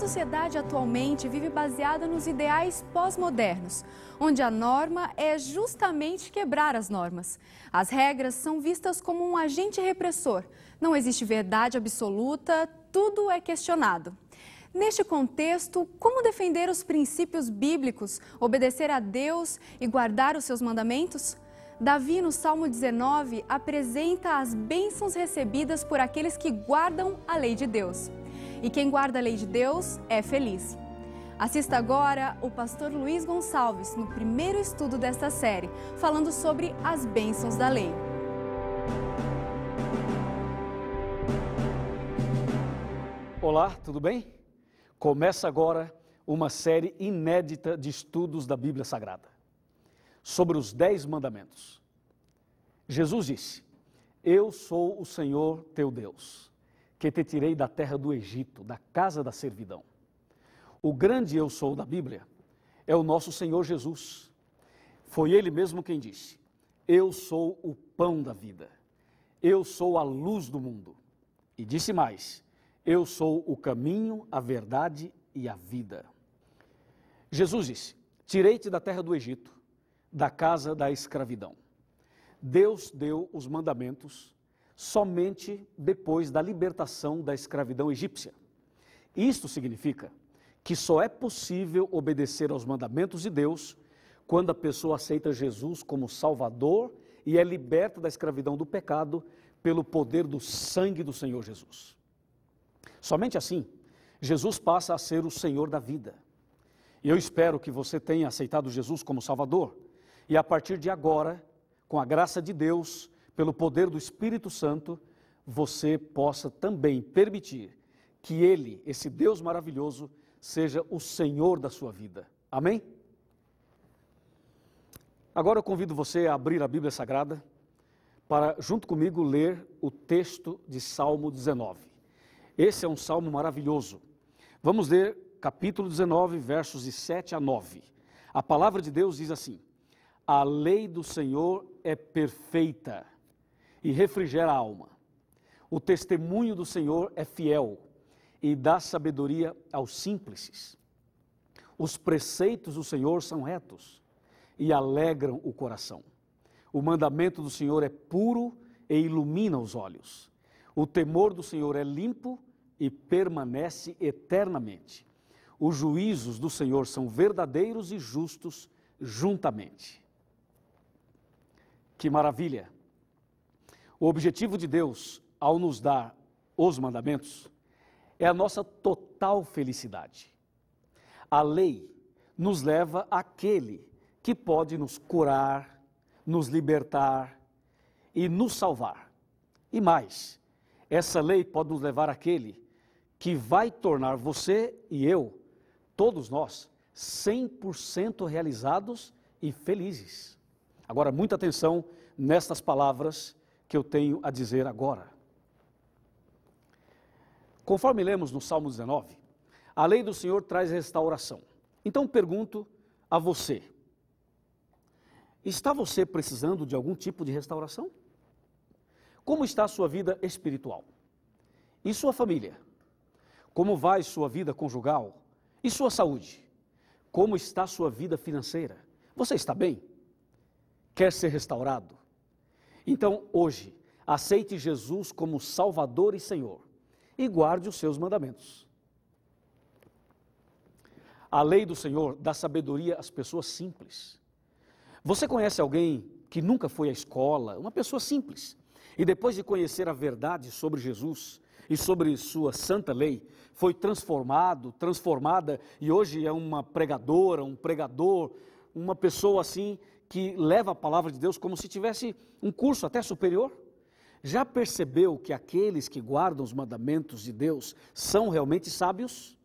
sociedade atualmente vive baseada nos ideais pós-modernos, onde a norma é justamente quebrar as normas. As regras são vistas como um agente repressor. Não existe verdade absoluta, tudo é questionado. Neste contexto, como defender os princípios bíblicos, obedecer a Deus e guardar os seus mandamentos? Davi, no Salmo 19, apresenta as bênçãos recebidas por aqueles que guardam a lei de Deus. E quem guarda a lei de Deus é feliz. Assista agora o pastor Luiz Gonçalves no primeiro estudo desta série, falando sobre as bênçãos da lei. Olá, tudo bem? Começa agora uma série inédita de estudos da Bíblia Sagrada sobre os Dez Mandamentos. Jesus disse: Eu sou o Senhor teu Deus que te tirei da terra do Egito, da casa da servidão. O grande eu sou da Bíblia é o nosso Senhor Jesus. Foi ele mesmo quem disse: Eu sou o pão da vida. Eu sou a luz do mundo. E disse mais: Eu sou o caminho, a verdade e a vida. Jesus disse: Tirei-te da terra do Egito, da casa da escravidão. Deus deu os mandamentos somente depois da libertação da escravidão egípcia. Isto significa que só é possível obedecer aos mandamentos de Deus quando a pessoa aceita Jesus como Salvador e é liberta da escravidão do pecado pelo poder do sangue do Senhor Jesus. Somente assim, Jesus passa a ser o Senhor da vida. E eu espero que você tenha aceitado Jesus como Salvador e a partir de agora, com a graça de Deus, pelo poder do Espírito Santo, você possa também permitir que Ele, esse Deus maravilhoso, seja o Senhor da sua vida. Amém? Agora eu convido você a abrir a Bíblia Sagrada para, junto comigo, ler o texto de Salmo 19. Esse é um salmo maravilhoso. Vamos ler capítulo 19, versos de 7 a 9. A palavra de Deus diz assim: A lei do Senhor é perfeita e refrigera a alma. O testemunho do Senhor é fiel e dá sabedoria aos simples. Os preceitos do Senhor são retos e alegram o coração. O mandamento do Senhor é puro e ilumina os olhos. O temor do Senhor é limpo e permanece eternamente. Os juízos do Senhor são verdadeiros e justos juntamente. Que maravilha! O objetivo de Deus ao nos dar os mandamentos é a nossa total felicidade. A lei nos leva àquele que pode nos curar, nos libertar e nos salvar. E mais, essa lei pode nos levar àquele que vai tornar você e eu, todos nós, 100% realizados e felizes. Agora, muita atenção nestas palavras que eu tenho a dizer agora. Conforme lemos no Salmo 19, a lei do Senhor traz restauração. Então pergunto a você: está você precisando de algum tipo de restauração? Como está a sua vida espiritual? E sua família? Como vai sua vida conjugal? E sua saúde? Como está sua vida financeira? Você está bem? Quer ser restaurado? Então, hoje, aceite Jesus como Salvador e Senhor e guarde os seus mandamentos. A lei do Senhor dá sabedoria às pessoas simples. Você conhece alguém que nunca foi à escola, uma pessoa simples, e depois de conhecer a verdade sobre Jesus e sobre sua santa lei, foi transformado, transformada e hoje é uma pregadora, um pregador, uma pessoa assim que leva a palavra de Deus como se tivesse um curso até superior? Já percebeu que aqueles que guardam os mandamentos de Deus são realmente sábios?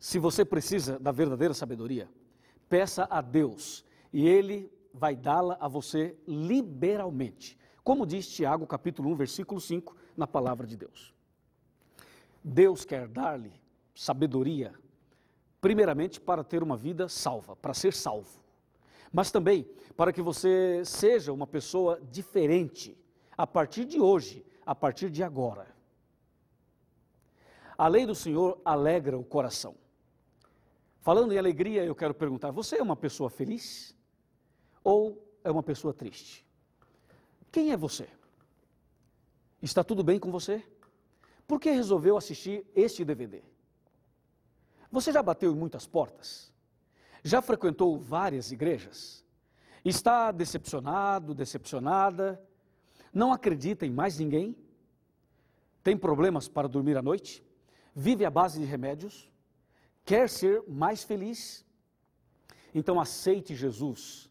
Se você precisa da verdadeira sabedoria, peça a Deus e Ele vai dá-la a você liberalmente, como diz Tiago capítulo 1, versículo 5, na palavra de Deus. Deus quer dar-lhe sabedoria, primeiramente para ter uma vida salva, para ser salvo mas também para que você seja uma pessoa diferente a partir de hoje, a partir de agora. A lei do Senhor alegra o coração. Falando em alegria, eu quero perguntar: você é uma pessoa feliz ou é uma pessoa triste? Quem é você? Está tudo bem com você? Por que resolveu assistir este DVD? Você já bateu em muitas portas? Já frequentou várias igrejas? Está decepcionado, decepcionada? Não acredita em mais ninguém? Tem problemas para dormir à noite? Vive à base de remédios? Quer ser mais feliz? Então aceite Jesus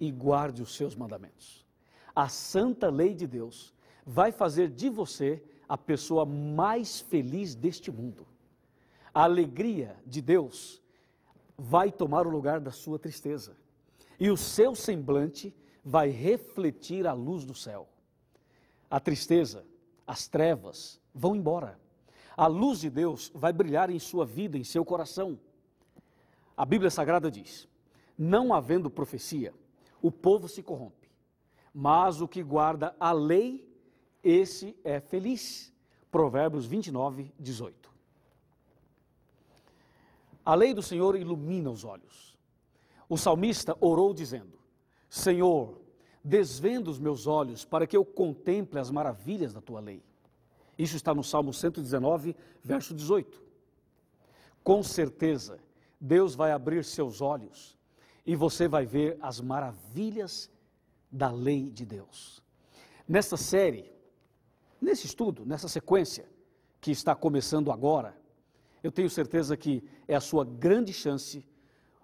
e guarde os seus mandamentos. A santa lei de Deus vai fazer de você a pessoa mais feliz deste mundo. A alegria de Deus vai tomar o lugar da sua tristeza, e o seu semblante vai refletir a luz do céu. A tristeza, as trevas vão embora. A luz de Deus vai brilhar em sua vida, em seu coração. A Bíblia Sagrada diz: Não havendo profecia, o povo se corrompe, mas o que guarda a lei, esse é feliz. Provérbios 29, 18. A lei do Senhor ilumina os olhos. O salmista orou dizendo: Senhor, desvenda os meus olhos para que eu contemple as maravilhas da tua lei. Isso está no Salmo 119, verso 18. Com certeza, Deus vai abrir seus olhos e você vai ver as maravilhas da lei de Deus. Nesta série, nesse estudo, nessa sequência que está começando agora, eu tenho certeza que é a sua grande chance,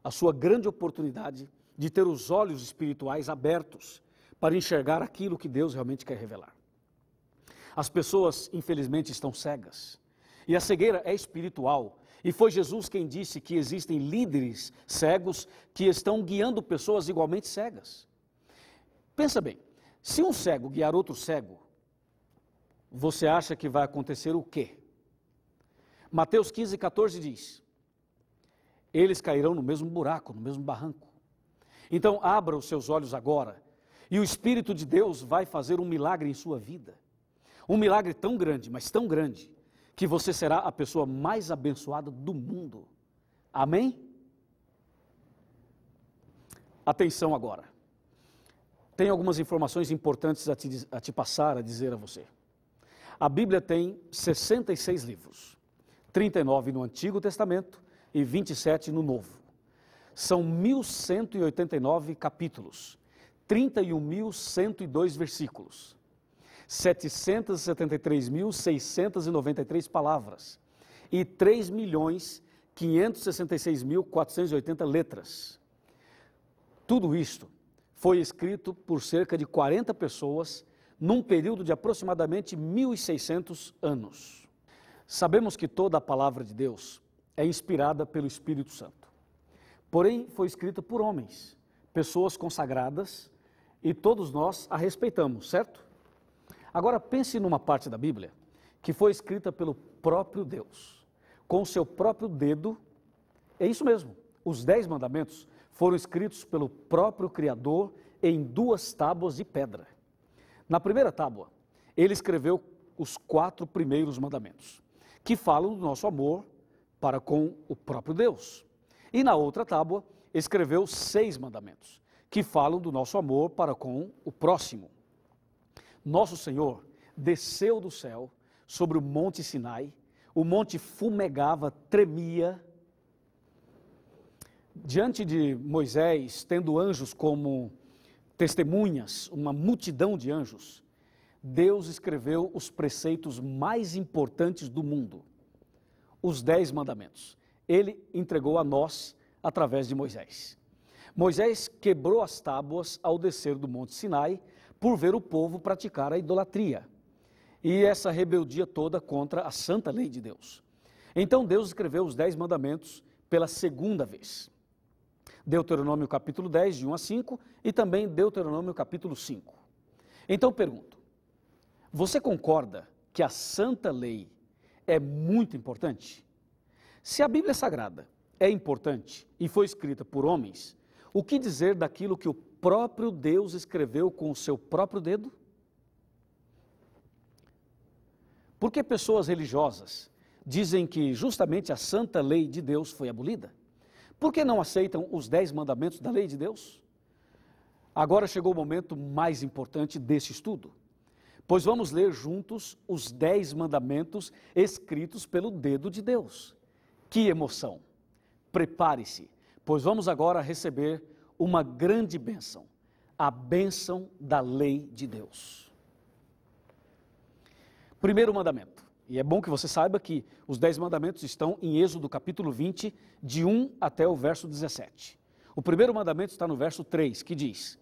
a sua grande oportunidade de ter os olhos espirituais abertos para enxergar aquilo que Deus realmente quer revelar. As pessoas, infelizmente, estão cegas. E a cegueira é espiritual. E foi Jesus quem disse que existem líderes cegos que estão guiando pessoas igualmente cegas. Pensa bem, se um cego guiar outro cego, você acha que vai acontecer o quê? Mateus 15, 14 diz: Eles cairão no mesmo buraco, no mesmo barranco. Então abra os seus olhos agora, e o Espírito de Deus vai fazer um milagre em sua vida. Um milagre tão grande, mas tão grande, que você será a pessoa mais abençoada do mundo. Amém? Atenção agora. Tem algumas informações importantes a te, a te passar, a dizer a você. A Bíblia tem 66 livros. 39 no Antigo Testamento e 27 no Novo. São 1.189 capítulos, 31.102 versículos, 773.693 palavras e 3.566.480 letras. Tudo isto foi escrito por cerca de 40 pessoas num período de aproximadamente 1.600 anos. Sabemos que toda a palavra de Deus é inspirada pelo Espírito Santo. Porém, foi escrita por homens, pessoas consagradas, e todos nós a respeitamos, certo? Agora pense numa parte da Bíblia que foi escrita pelo próprio Deus, com o seu próprio dedo. É isso mesmo. Os dez mandamentos foram escritos pelo próprio Criador em duas tábuas de pedra. Na primeira tábua, ele escreveu os quatro primeiros mandamentos que falam do nosso amor para com o próprio Deus. E na outra tábua escreveu seis mandamentos, que falam do nosso amor para com o próximo. Nosso Senhor desceu do céu sobre o monte Sinai, o monte fumegava, tremia. Diante de Moisés, tendo anjos como testemunhas, uma multidão de anjos, Deus escreveu os preceitos mais importantes do mundo, os Dez Mandamentos. Ele entregou a nós através de Moisés. Moisés quebrou as tábuas ao descer do Monte Sinai por ver o povo praticar a idolatria e essa rebeldia toda contra a santa lei de Deus. Então Deus escreveu os Dez Mandamentos pela segunda vez. Deuteronômio capítulo 10, de 1 a 5, e também Deuteronômio capítulo 5. Então pergunto: você concorda que a santa lei é muito importante? Se a Bíblia Sagrada é importante e foi escrita por homens, o que dizer daquilo que o próprio Deus escreveu com o seu próprio dedo? Por que pessoas religiosas dizem que justamente a santa lei de Deus foi abolida? Por que não aceitam os dez mandamentos da lei de Deus? Agora chegou o momento mais importante desse estudo pois vamos ler juntos os dez mandamentos escritos pelo dedo de Deus. Que emoção! Prepare-se, pois vamos agora receber uma grande bênção a bênção da lei de Deus. Primeiro mandamento. E é bom que você saiba que os dez mandamentos estão em Êxodo capítulo 20, de 1 até o verso 17. O primeiro mandamento está no verso 3, que diz: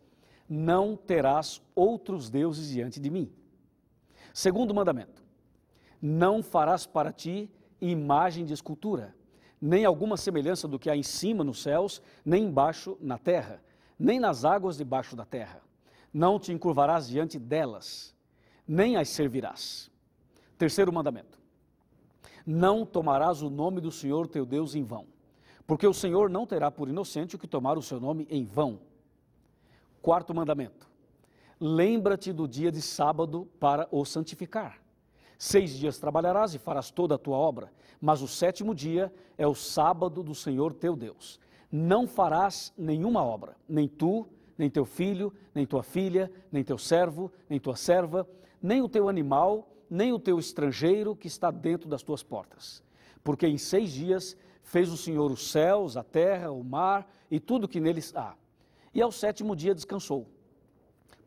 Não terás outros deuses diante de mim. Segundo mandamento: Não farás para ti imagem de escultura, nem alguma semelhança do que há em cima nos céus, nem embaixo na terra, nem nas águas debaixo da terra. Não te encurvarás diante delas, nem as servirás. Terceiro mandamento: Não tomarás o nome do Senhor teu Deus em vão, porque o Senhor não terá por inocente o que tomar o seu nome em vão. Quarto mandamento: lembra-te do dia de sábado para o santificar. Seis dias trabalharás e farás toda a tua obra, mas o sétimo dia é o sábado do Senhor teu Deus. Não farás nenhuma obra, nem tu, nem teu filho, nem tua filha, nem teu servo, nem tua serva, nem o teu animal, nem o teu estrangeiro que está dentro das tuas portas. Porque em seis dias fez o Senhor os céus, a terra, o mar e tudo que neles há. E ao sétimo dia descansou.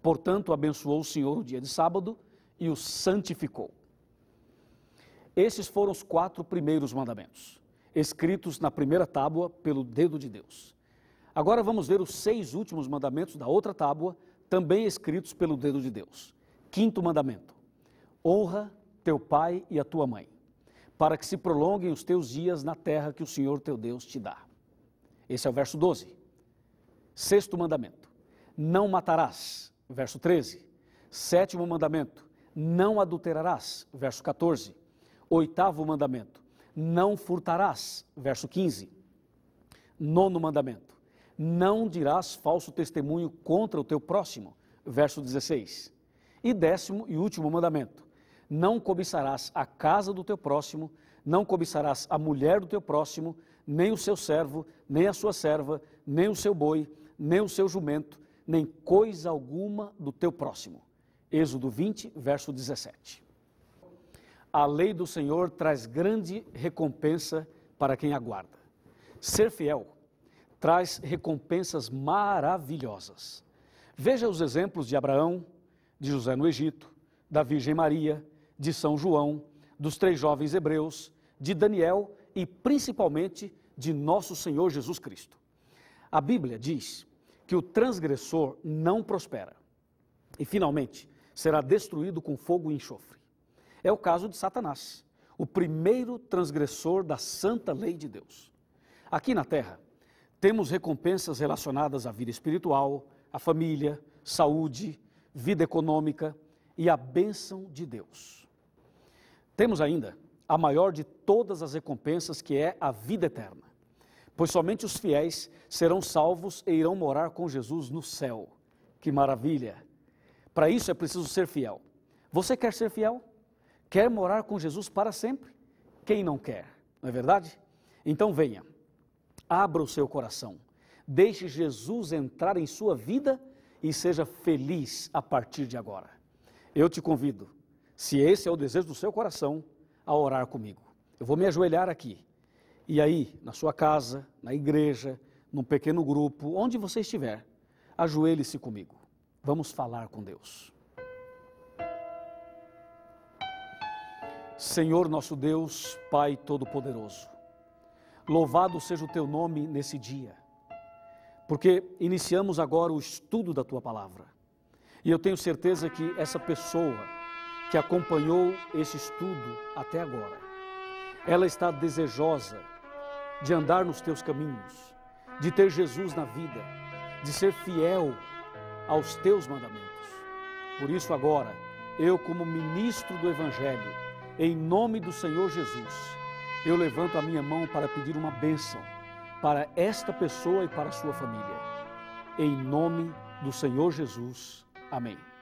Portanto, abençoou o Senhor o dia de sábado e o santificou. Esses foram os quatro primeiros mandamentos, escritos na primeira tábua pelo dedo de Deus. Agora vamos ver os seis últimos mandamentos da outra tábua, também escritos pelo dedo de Deus. Quinto mandamento: honra teu pai e a tua mãe, para que se prolonguem os teus dias na terra que o Senhor teu Deus te dá. Esse é o verso 12. Sexto mandamento: não matarás verso 13. Sétimo mandamento: não adulterarás, verso 14. Oitavo mandamento: não furtarás, verso 15. Nono mandamento: não dirás falso testemunho contra o teu próximo, verso 16. E décimo e último mandamento: não cobiçarás a casa do teu próximo, não cobiçarás a mulher do teu próximo, nem o seu servo, nem a sua serva, nem o seu boi, nem o seu jumento, nem coisa alguma do teu próximo. Êxodo 20, verso 17. A lei do Senhor traz grande recompensa para quem aguarda. Ser fiel traz recompensas maravilhosas. Veja os exemplos de Abraão, de José no Egito, da Virgem Maria, de São João, dos três jovens hebreus, de Daniel e principalmente de nosso Senhor Jesus Cristo. A Bíblia diz que o transgressor não prospera e, finalmente, será destruído com fogo e enxofre. É o caso de Satanás, o primeiro transgressor da santa lei de Deus. Aqui na terra, temos recompensas relacionadas à vida espiritual, à família, saúde, vida econômica e à bênção de Deus. Temos ainda a maior de todas as recompensas, que é a vida eterna pois somente os fiéis serão salvos e irão morar com Jesus no céu. Que maravilha! Para isso é preciso ser fiel. Você quer ser fiel? Quer morar com Jesus para sempre? Quem não quer? Não é verdade? Então venha, abra o seu coração, deixe Jesus entrar em sua vida e seja feliz a partir de agora. Eu te convido, se esse é o desejo do seu coração, a orar comigo. Eu vou me ajoelhar aqui e aí, na sua casa, na igreja, num pequeno grupo, onde você estiver, ajoelhe-se comigo. Vamos falar com Deus. Senhor nosso Deus, Pai Todo-Poderoso, louvado seja o teu nome nesse dia, porque iniciamos agora o estudo da tua palavra. E eu tenho certeza que essa pessoa que acompanhou esse estudo até agora, ela está desejosa de andar nos teus caminhos, de ter Jesus na vida, de ser fiel aos teus mandamentos. Por isso, agora, eu, como ministro do Evangelho, em nome do Senhor Jesus, eu levanto a minha mão para pedir uma bênção para esta pessoa e para a sua família. Em nome do Senhor Jesus. Amém.